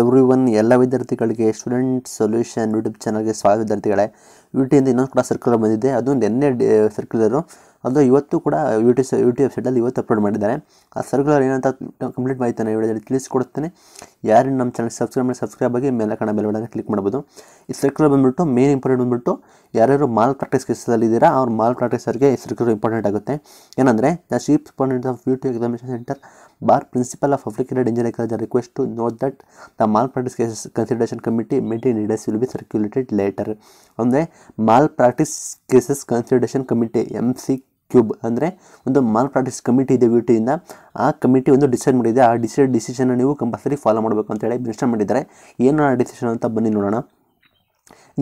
Every one ಎಲ್ಲ ವಿದ್ಯಾರ್ಥಿಗಳಿಗೆ student solution YouTube ಚಾನಲ್ಗೆ ಸ್ವಾಗತ ವಿದ್ಯಾರ್ಥಿಗಳೇ ಯು ಇನ್ನೊಂದು ಕೂಡ ಸರ್ಕ್ಯುಲರ್ ಬಂದಿದೆ ಅದು ಡೇ ಸರ್ಕ್ಯುಲರು ಅದು ಇವತ್ತು ಕೂಡ ಯು ಟಿ ಯು ಟಿ ಇವತ್ತು ಅಪ್ಲೋಡ್ ಮಾಡಿದ್ದಾರೆ ಆ ಸರ್ಕ್ಯುಲರ್ ಏನಂತ ಕಂಪ್ಲೀಟ್ ಮಾಡ್ತಾನೆ ವಿಡಿಯೋದಲ್ಲಿ ತಿಳಿಸ್ಕೊಡ್ತೇನೆ ಯಾರು ನಮ್ಮ ಚಾನಲ್ ಸಬ್ಸ್ಕ್ರೈಬ್ ಮಾಡಿ ಸಬ್ಸ್ಕ್ರೈಬ್ ಆಗಿ ಮೇಲೆ ಕಣ ಮೇಲೆ ಒಳಗೆ ಕ್ಲಿಕ್ ಮಾಡ್ಬೋದು ಈ ಸರ್ಕ್ಯುಲರ್ ಬಂದುಬಿಟ್ಟು ಮೇನ್ ಇಂಪಾರ್ಟೆಂಟ್ ಬಂದುಬಿಟ್ಟು ಯಾರ್ಯಾರು ಮಾಲ್ ಪ್ರಾಕ್ಟೀಸ್ ಇದ್ದೀರಾ ಅವ್ರ ಮಾಲ್ ಪ್ರಾಕ್ಟೀಸ್ ಅವರಿಗೆ ಈ ಸರ್ಕ್ಯುಲರ್ ಇಂಪಾರ್ಟೆಂಟ್ ಆಗುತ್ತೆ ಏನಂದರೆ the chief of YouTube examination center Bar principal of Affiliated Engine Acknowledge request to note that the malpractice cases consideration committee meeting details will be circulated later. On the malpractice cases consideration committee MC cube ಅಂದರೆ ಒಂದು mall practice committee ಇದೆ ವಿಟಿಯಿಂದ ಆ committee ಒಂದು decide ಮಾಡಿದೆ ಆ decide decision ನೀವು compulsory follow ಮಾಡಬೇಕು ಅಂತೇಳಿ ಮೆನ್ಷನ್ ಮಾಡಿದ್ದಾರೆ ಏನು ಡಿಸಿಷನ್ ಅಂತ ಬನ್ನಿ ನೋಡೋಣ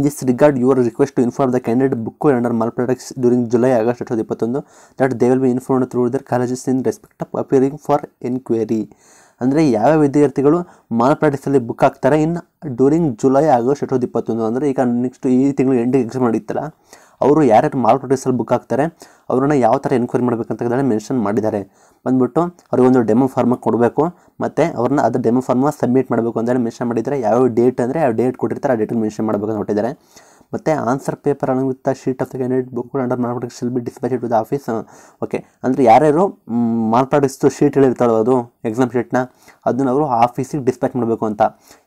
this regard your request to inform the candidate book under malpractice during July August ಎರಡು ಸಾವಿರದ ಇಪ್ಪತ್ತೊಂದು that they will be inform through their colleges in respect of appearing for enquiry ಅಂದರೆ ಯಾವ್ಯಾವ ವಿದ್ಯಾರ್ಥಿಗಳು ಮಾರ್ಲ್ಪ್ರಾಡಕ್ಸಲ್ಲಿ ಬುಕ್ ಹಾಕ್ತಾರೆ ಇನ್ ಡ್ಯೂರಿಂಗ್ ಜುಲೈ ಆಗಸ್ಟ್ ಎರಡು ಸಾವಿರದ ಇಪ್ಪತ್ತೊಂದು ಅಂದರೆ ಈಗ ನೆಕ್ಸ್ಟ್ ಈ ತಿಂಗಳು ಎಂಡ್ ಎಕ್ಸಾಮ್ ನಡೀತಾರೆ ಅವರು ಯಾರ್ಯಾರು ಮಾರ್ಕ್ ನೋಟಿಸಲ್ಲಿ ಬುಕ್ ಆಗ್ತಾರೆ ಅವ್ರನ್ನ ಯಾವ ಥರ ಎನ್ಕ್ವೈರಿ ಮಾಡಬೇಕಂತ ಮೆನ್ಷನ್ ಮಾಡಿದ್ದಾರೆ ಬಂದುಬಿಟ್ಟು ಒಂದು ಡೆಮೋ ಫಾರ್ಮ್ ಕೊಡಬೇಕು ಮತ್ತು ಅವ್ರನ್ನ ಅದು ಡೆಮೋ ಫಾರ್ಮ್ ಸಬ್ಮಿಟ್ ಮಾಡಬೇಕು ಅಂತೇಳಿ ಮೆನ್ಷನ್ ಮಾಡಿದ್ದಾರೆ ಯಾವ ಡೇಟ್ ಅಂದರೆ ಯಾವ ಡೇಟ್ ಕೊಟ್ಟಿರ್ತಾರೆ ಆ ಡೇಟಲ್ಲಿ ಮೆನ್ಷನ್ ಮಾಡಬೇಕು ಅಂತ ಹೊಟ್ಟಿದ್ದಾರೆ ಮತ್ತು answer paper along with sheet of the book under mark shall be dispatch to the office okay ಅಂದರೆ ಯಾರ್ಯಾರು ಮಾರ್ಪಾಡಿಸ್ತು ಶೀಟ್ ಹೇಳಿರ್ತಾರೋ ಅದು ಎಕ್ಸಾಮ್ ಶೀಟ್ನ ಅದನ್ನ ಅವರು ಆಫೀಸಿಗೆ ಡಿಸ್ಪ್ಯಾಚ್ ಮಾಡಬೇಕು ಅಂತ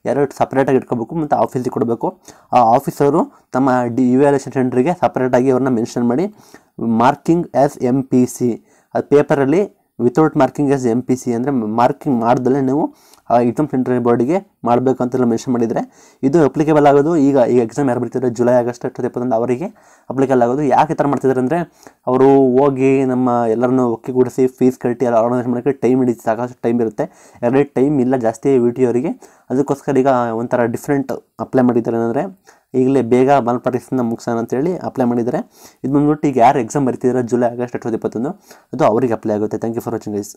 ಯಾರ್ಯಾರು ಸಪ್ರೇಟಾಗಿ ಇಟ್ಕೋಬೇಕು ಮತ್ತು ಆಫೀಸಿಗೆ ಕೊಡಬೇಕು ಆ ಆಫೀಸರು ತಮ್ಮ ಡಿ ಇವ್ಯಾಲ್ಯೂಷನ್ ಸೆಂಟ್ರಿಗೆ ಸಪ್ರೇಟಾಗಿ ಅವ್ರನ್ನ ಮೆನ್ಷನ್ ಮಾಡಿ marking as M P C ಅದು ಪೇಪರಲ್ಲಿ without marking as M P C ಅಂದರೆ ಮಾರ್ಕಿಂಗ್ ಮಾಡ್ದಲೇ ನೀವು ಆ ಎಕ್ಸಾಮ್ ಸೆಂಟ್ರಲ್ ಬೋರ್ಡಿಗೆ ಮಾಡಬೇಕು ಅಂತೆಲ್ಲ ಮೆನ್ಷನ್ ಮಾಡಿದರೆ ಇದು ಅಪ್ಲಿಕೇಬಲ್ ಆಗೋದು ಈಗ ಈಗ ಎಕ್ಸಾಮ್ ಯಾರು ಬರ್ತಿದ್ರೆ ಜುಲೈ ಆಗಸ್ಟ್ ಎಷ್ಟು ಇಪ್ಪತ್ತೊಂದು ಅವರಿಗೆ ಅಪ್ಲಿಕೇಬಲ್ ಆಗೋದು ಯಾಕೆ ಈ ಥರ ಮಾಡ್ತಿದ್ದಾರೆ ಅಂದರೆ ಅವರು ಹೋಗಿ ನಮ್ಮ ಒಕ್ಕಿ ಒಕ್ಕಿಗೂಡಿಸಿ ಫೀಸ್ ಕಟ್ಟಿ ಎಲ್ಲ ಆರ್ಗನೈಸ್ ಮಾಡೋಕ್ಕೆ ಟೈಮ್ ಹಿಡಿತು ಸಾಕಷ್ಟು ಟೈಮ್ ಇರುತ್ತೆ ಎರಡೇ ಟೈಮ್ ಇಲ್ಲ ಜಾಸ್ತಿ ವಿ ಟಿ ಅವರಿಗೆ ಅದಕ್ಕೋಸ್ಕರ ಈಗ ಒಂಥರ ಡಿಫ್ರೆಂಟ್ ಅಪ್ಲೈ ಮಾಡಿದ್ದಾರೆ ಅಂದರೆ ಈಗಲೇ ಬೇಗ ಬಾಲ್ ಪರೀಕ್ಷೆನ ಮುಗಿಸೋಣ ಅಂತೇಳಿ ಅಪ್ಲೈ ಮಾಡಿದರೆ ಇದು ಬಂದ್ಬಿಟ್ಟು ಈಗ ಯಾರು ಎಕ್ಸಾಮ್ ಬರ್ತಿದ್ದೀರಾ ಜುಲೈ ಆಗಸ್ಟ್ ಎರಡು ಇಪ್ಪತ್ತೊಂದು ಅದು ಅವರಿಗೆ ಅಪ್ಲೈ ಆಗುತ್ತೆ thank you for watching guys